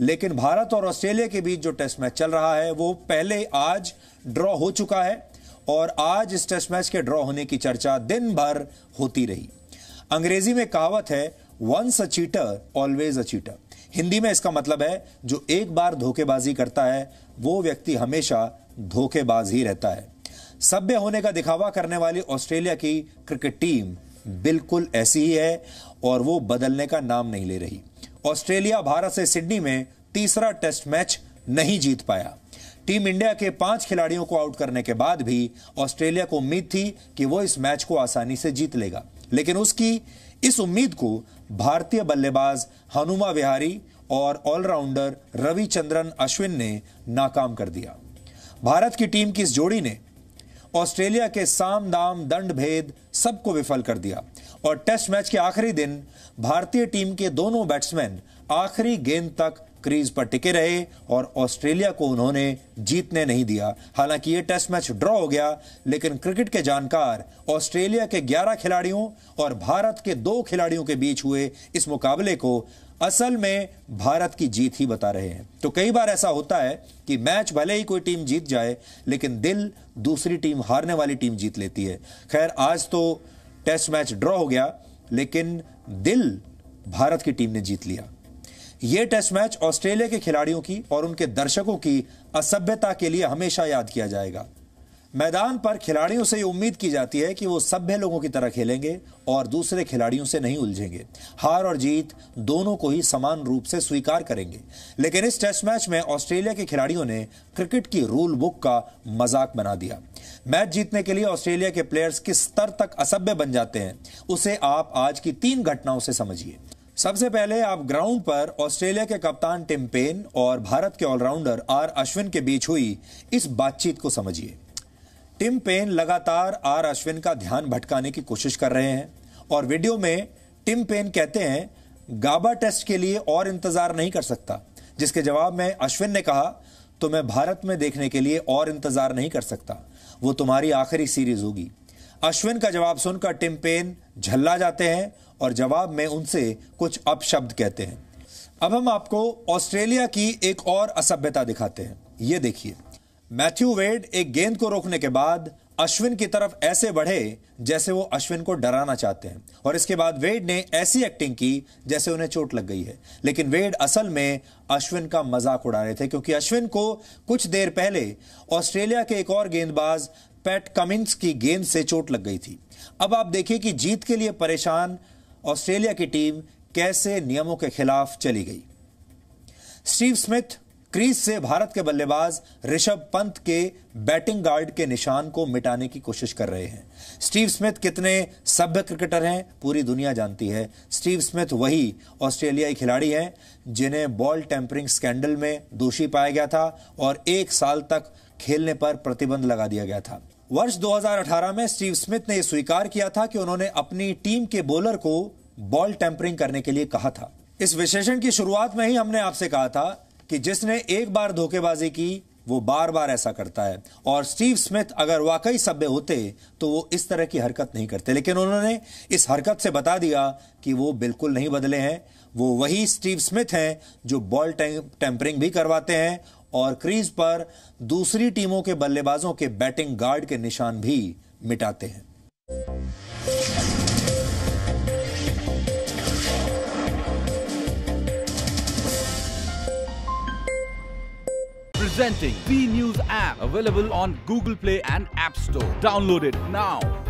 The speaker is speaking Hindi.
लेकिन भारत और ऑस्ट्रेलिया के बीच जो टेस्ट मैच चल रहा है वो पहले आज ड्रॉ हो चुका है और आज इस टेस्ट मैच के ड्रॉ होने की चर्चा दिन भर होती रही अंग्रेजी में कहावत है once a cheater always a cheater Hindi में इसका मतलब है जो एक बार धोखेबाजी करता है वो व्यक्ति हमेशा धोखेबाज ही रहता है सभ्य होने का दिखावा करने वाली ऑस्ट्रेलिया की क्रिकेट टीम बिल्कुल ऐसी ही है और वो बदलने का नाम नहीं ले रही ऑस्ट्रेलिया भारत से सिडनी में तीसरा टेस्ट मैच नहीं जीत पाया टीम इंडिया के पांच खिलाड़ियों को आउट करने के बाद भी ऑस्ट्रेलिया को उम्मीद थी कि वो इस मैच को आसानी से जीत लेगा लेकिन उसकी इस उम्मीद को भारतीय बल्लेबाज हनुमा विहारी और ऑलराउंडर रविचंद्रन अश्विन ने नाकाम कर दिया भारत की टीम की इस जोड़ी ने ऑस्ट्रेलिया के साम दाम दंड भेद सबको विफल कर दिया और टेस्ट मैच के आखिरी दिन भारतीय टीम के दोनों बैट्समैन आखिरी गेंद तक क्रीज पर टिके रहे और ऑस्ट्रेलिया को उन्होंने जीतने नहीं दिया हालांकि ये टेस्ट मैच ड्रॉ हो गया लेकिन क्रिकेट के जानकार ऑस्ट्रेलिया के 11 खिलाड़ियों और भारत के दो खिलाड़ियों के बीच हुए इस मुकाबले को असल में भारत की जीत ही बता रहे हैं तो कई बार ऐसा होता है कि मैच भले ही कोई टीम जीत जाए लेकिन दिल दूसरी टीम हारने वाली टीम जीत लेती है खैर आज तो टेस्ट मैच ड्रॉ हो गया लेकिन दिल भारत की टीम ने जीत लिया यह टेस्ट मैच ऑस्ट्रेलिया के खिलाड़ियों की और उनके दर्शकों की असभ्यता के लिए हमेशा याद किया जाएगा मैदान पर खिलाड़ियों से ये उम्मीद की जाती है कि वो सभ्य लोगों की तरह खेलेंगे और दूसरे खिलाड़ियों से नहीं उलझेंगे हार और जीत दोनों को ही समान रूप से स्वीकार करेंगे लेकिन इस टेस्ट मैच में ऑस्ट्रेलिया के खिलाड़ियों ने क्रिकेट की रूल बुक का मजाक बना दिया मैच जीतने के लिए ऑस्ट्रेलिया के प्लेयर्स किस स्तर तक असभ्य बन जाते हैं उसे आप आज की तीन घटनाओं से समझिए सबसे पहले आप ग्राउंड पर ऑस्ट्रेलिया के कप्तान टिम पेन और भारत के ऑलराउंडर आर अश्विन के बीच हुई इस बातचीत को समझिए टिम पेन लगातार आर अश्विन का ध्यान भटकाने की कोशिश कर रहे हैं और वीडियो में टिम पेन कहते हैं गाबा टेस्ट के लिए और इंतजार नहीं कर सकता जिसके जवाब में अश्विन ने कहा तो मैं भारत में देखने के लिए और इंतजार नहीं कर सकता वो तुम्हारी आखिरी सीरीज होगी अश्विन का जवाब सुनकर टिम पेन झल्ला जाते हैं और जवाब में उनसे कुछ अपशब्द कहते हैं अब हम आपको ऑस्ट्रेलिया की एक और असभ्यता दिखाते हैं ये देखिए मैथ्यू वेड एक गेंद को रोकने के बाद अश्विन की तरफ ऐसे बढ़े जैसे वो अश्विन को डराना चाहते हैं और इसके बाद वेड ने ऐसी एक्टिंग की जैसे उन्हें चोट लग गई है लेकिन वेड असल में अश्विन का मजाक उड़ा रहे थे क्योंकि अश्विन को कुछ देर पहले ऑस्ट्रेलिया के एक और गेंदबाज पैट कमिंस की गेंद से चोट लग गई थी अब आप देखिए कि जीत के लिए परेशान ऑस्ट्रेलिया की टीम कैसे नियमों के खिलाफ चली गई स्टीव स्मिथ क्रीज से भारत के बल्लेबाज ऋषभ पंत के बैटिंग गार्ड के निशान को मिटाने की कोशिश कर रहे हैं स्टीव स्मिथ कितने सभ्य क्रिकेटर हैं पूरी दुनिया जानती है स्टीव स्मिथ वही ऑस्ट्रेलियाई खिलाड़ी हैं जिन्हें बॉल टेम्परिंग स्कैंडल में दोषी पाया गया था और एक साल तक खेलने पर प्रतिबंध लगा दिया गया था वर्ष 2018 में स्टीव स्मिथ ने यह स्वीकार किया था कि उन्होंने अपनी टीम के बॉलर को बॉल टेम्परिंग करने के लिए कहा था इस विशेषण की शुरुआत में ही हमने आपसे कहा था कि जिसने एक बार धोखेबाजी की वो बार बार ऐसा करता है और स्टीव स्मिथ अगर वाकई सभ्य होते तो वो इस तरह की हरकत नहीं करते लेकिन उन्होंने इस हरकत से बता दिया कि वो बिल्कुल नहीं बदले हैं वो वही स्टीव स्मिथ हैं जो बॉल टेम्परिंग भी करवाते हैं और क्रीज पर दूसरी टीमों के बल्लेबाजों के बैटिंग गार्ड के निशान भी मिटाते हैं Presenting B News app available on Google Play and App Store. Download it now.